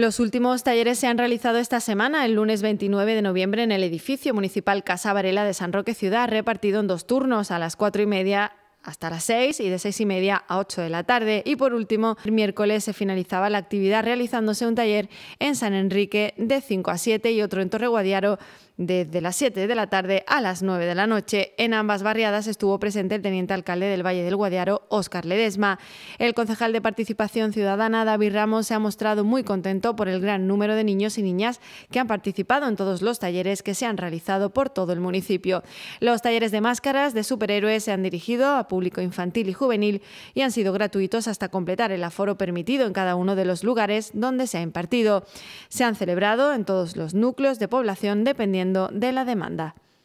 Los últimos talleres se han realizado esta semana, el lunes 29 de noviembre, en el edificio municipal Casa Varela de San Roque Ciudad, repartido en dos turnos, a las cuatro y media hasta las 6 y de 6 y media a 8 de la tarde. Y por último, el miércoles se finalizaba la actividad realizándose un taller en San Enrique de 5 a 7 y otro en Torre Guadiaro desde las 7 de la tarde a las 9 de la noche. En ambas barriadas estuvo presente el teniente alcalde del Valle del Guadiaro, Óscar Ledesma. El concejal de Participación Ciudadana, David Ramos, se ha mostrado muy contento por el gran número de niños y niñas que han participado en todos los talleres que se han realizado por todo el municipio. Los talleres de máscaras de superhéroes se han dirigido a público infantil y juvenil y han sido gratuitos hasta completar el aforo permitido en cada uno de los lugares donde se ha impartido. Se han celebrado en todos los núcleos de población dependiendo de la demanda.